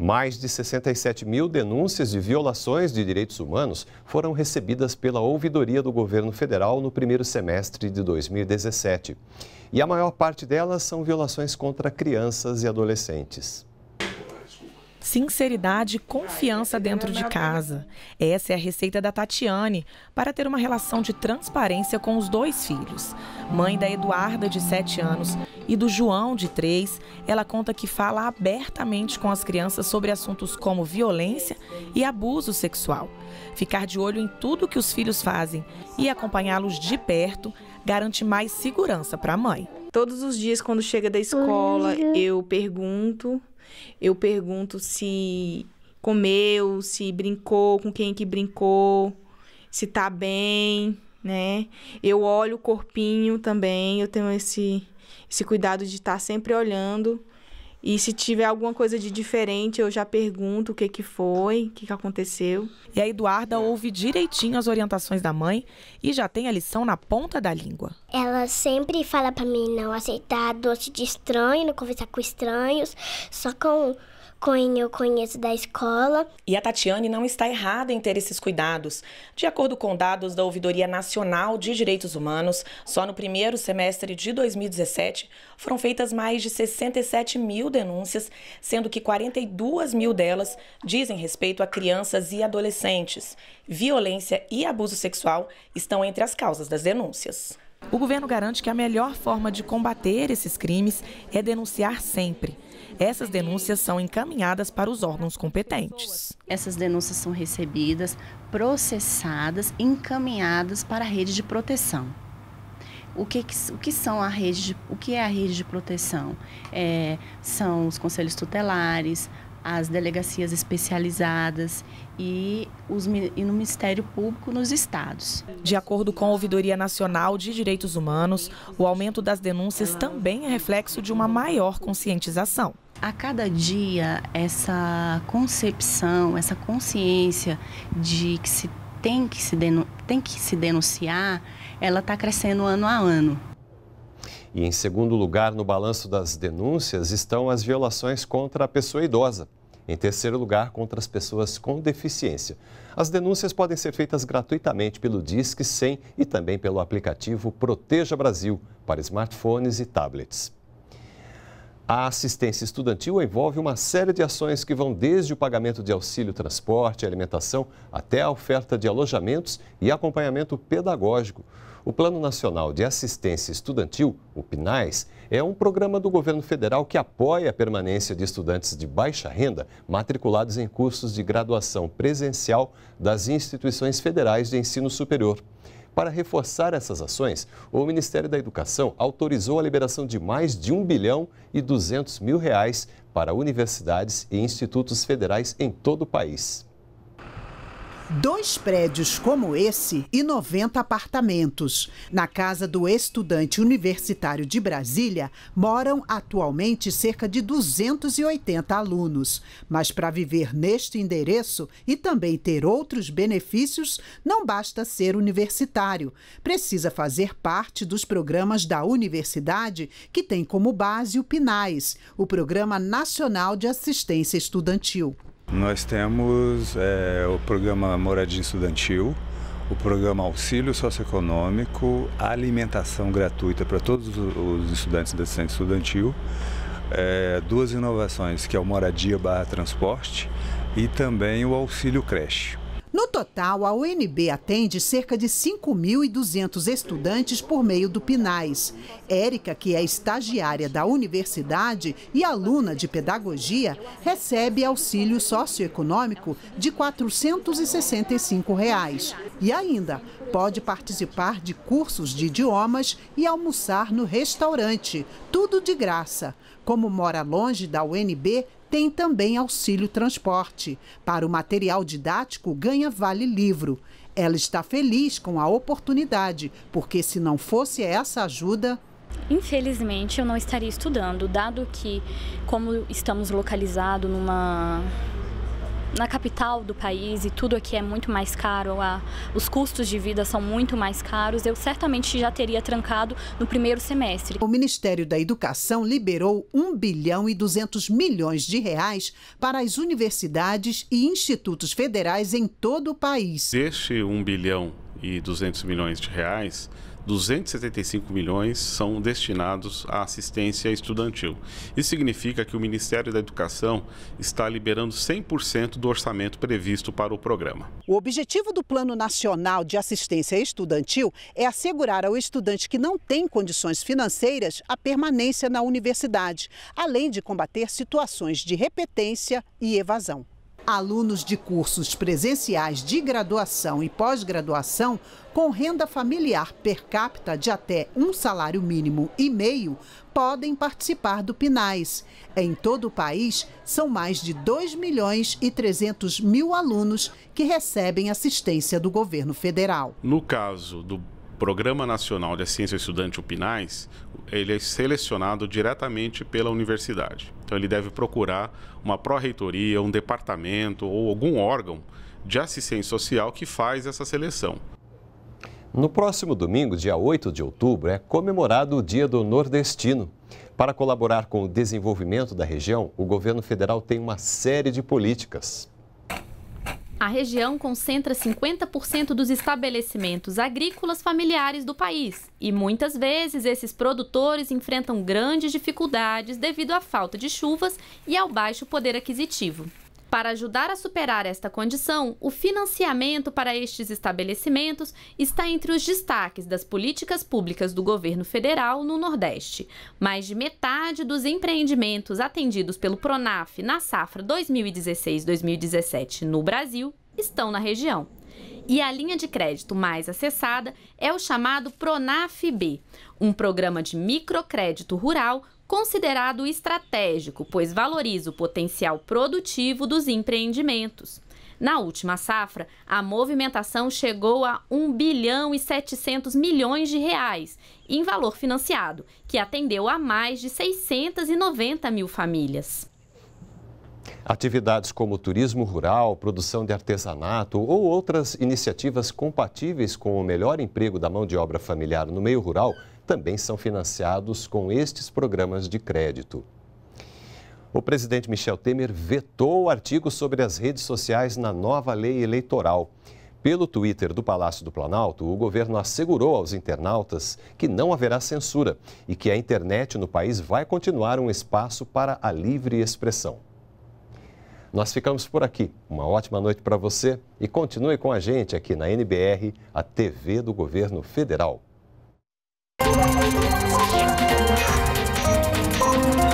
Mais de 67 mil denúncias de violações de direitos humanos foram recebidas pela ouvidoria do governo federal no primeiro semestre de 2017. E a maior parte delas são violações contra crianças e adolescentes. Sinceridade e confiança dentro de casa. Essa é a receita da Tatiane para ter uma relação de transparência com os dois filhos. Mãe da Eduarda, de 7 anos, e do João, de 3, ela conta que fala abertamente com as crianças sobre assuntos como violência e abuso sexual. Ficar de olho em tudo que os filhos fazem e acompanhá-los de perto garante mais segurança para a mãe. Todos os dias, quando chega da escola, eu pergunto eu pergunto se comeu, se brincou, com quem que brincou, se tá bem, né? Eu olho o corpinho também, eu tenho esse, esse cuidado de estar tá sempre olhando e se tiver alguma coisa de diferente, eu já pergunto o que, que foi, o que, que aconteceu. E a Eduarda ouve direitinho as orientações da mãe e já tem a lição na ponta da língua. Ela sempre fala para mim não aceitar doce de estranho, não conversar com estranhos, só com quem eu conheço da escola. E a Tatiane não está errada em ter esses cuidados. De acordo com dados da Ouvidoria Nacional de Direitos Humanos, só no primeiro semestre de 2017 foram feitas mais de 67 mil denúncias, sendo que 42 mil delas dizem respeito a crianças e adolescentes. Violência e abuso sexual estão entre as causas das denúncias. O governo garante que a melhor forma de combater esses crimes é denunciar sempre. Essas denúncias são encaminhadas para os órgãos competentes. Essas denúncias são recebidas, processadas, encaminhadas para a rede de proteção. O que, o que são a rede de, o que é a rede de proteção? É, são os conselhos tutelares, as delegacias especializadas e, os, e no Ministério Público nos estados. De acordo com a Ouvidoria Nacional de Direitos Humanos, o aumento das denúncias também é reflexo de uma maior conscientização a cada dia essa concepção, essa consciência de que se tem que se, tem que se denunciar, ela está crescendo ano a ano. E em segundo lugar, no balanço das denúncias, estão as violações contra a pessoa idosa. Em terceiro lugar, contra as pessoas com deficiência. As denúncias podem ser feitas gratuitamente pelo Disque 100 e também pelo aplicativo Proteja Brasil para smartphones e tablets. A assistência estudantil envolve uma série de ações que vão desde o pagamento de auxílio transporte e alimentação até a oferta de alojamentos e acompanhamento pedagógico. O Plano Nacional de Assistência Estudantil, o PNAES, é um programa do governo federal que apoia a permanência de estudantes de baixa renda matriculados em cursos de graduação presencial das instituições federais de ensino superior. Para reforçar essas ações, o Ministério da Educação autorizou a liberação de mais de 1 bilhão e 200 mil reais para universidades e institutos federais em todo o país. Dois prédios como esse e 90 apartamentos. Na casa do estudante universitário de Brasília, moram atualmente cerca de 280 alunos. Mas para viver neste endereço e também ter outros benefícios, não basta ser universitário. Precisa fazer parte dos programas da universidade, que tem como base o PNAES, o Programa Nacional de Assistência Estudantil. Nós temos é, o programa Moradia Estudantil, o programa Auxílio Socioeconômico, alimentação gratuita para todos os estudantes da assistência estudantil, é, duas inovações, que é o Moradia Barra Transporte e também o Auxílio Creche. No total, a UNB atende cerca de 5.200 estudantes por meio do PINAIS. Érica, que é estagiária da universidade e aluna de pedagogia, recebe auxílio socioeconômico de R$ 465. Reais. E ainda pode participar de cursos de idiomas e almoçar no restaurante, tudo de graça. Como mora longe da UNB, tem também auxílio transporte. Para o material didático, ganha Vale Livro. Ela está feliz com a oportunidade, porque se não fosse essa ajuda, Infelizmente, eu não estaria estudando, dado que, como estamos localizados numa na capital do país e tudo aqui é muito mais caro, a, os custos de vida são muito mais caros, eu certamente já teria trancado no primeiro semestre. O Ministério da Educação liberou 1 bilhão e 200 milhões de reais para as universidades e institutos federais em todo o país. Deste 1 bilhão e 200 milhões de reais, 275 milhões são destinados à assistência estudantil. Isso significa que o Ministério da Educação está liberando 100% do orçamento previsto para o programa. O objetivo do Plano Nacional de Assistência Estudantil é assegurar ao estudante que não tem condições financeiras a permanência na universidade, além de combater situações de repetência e evasão alunos de cursos presenciais de graduação e pós-graduação com renda familiar per capita de até um salário mínimo e meio podem participar do PINAIS. Em todo o país, são mais de 2 milhões e 300 mil alunos que recebem assistência do governo federal. No caso do Programa Nacional de assistência Estudante, o PNAES, ele é selecionado diretamente pela universidade. Então ele deve procurar uma pró-reitoria, um departamento ou algum órgão de assistência social que faz essa seleção. No próximo domingo, dia 8 de outubro, é comemorado o Dia do Nordestino. Para colaborar com o desenvolvimento da região, o governo federal tem uma série de políticas. A região concentra 50% dos estabelecimentos agrícolas familiares do país e muitas vezes esses produtores enfrentam grandes dificuldades devido à falta de chuvas e ao baixo poder aquisitivo. Para ajudar a superar esta condição, o financiamento para estes estabelecimentos está entre os destaques das políticas públicas do governo federal no Nordeste. Mais de metade dos empreendimentos atendidos pelo Pronaf na safra 2016-2017 no Brasil estão na região. E a linha de crédito mais acessada é o chamado Pronaf B, um programa de microcrédito rural considerado estratégico, pois valoriza o potencial produtivo dos empreendimentos. Na última safra, a movimentação chegou a 1 bilhão e 700 milhões de reais em valor financiado, que atendeu a mais de 690 mil famílias. Atividades como turismo rural, produção de artesanato ou outras iniciativas compatíveis com o melhor emprego da mão de obra familiar no meio rural também são financiados com estes programas de crédito. O presidente Michel Temer vetou o artigo sobre as redes sociais na nova lei eleitoral. Pelo Twitter do Palácio do Planalto, o governo assegurou aos internautas que não haverá censura e que a internet no país vai continuar um espaço para a livre expressão. Nós ficamos por aqui. Uma ótima noite para você e continue com a gente aqui na NBR, a TV do Governo Federal. you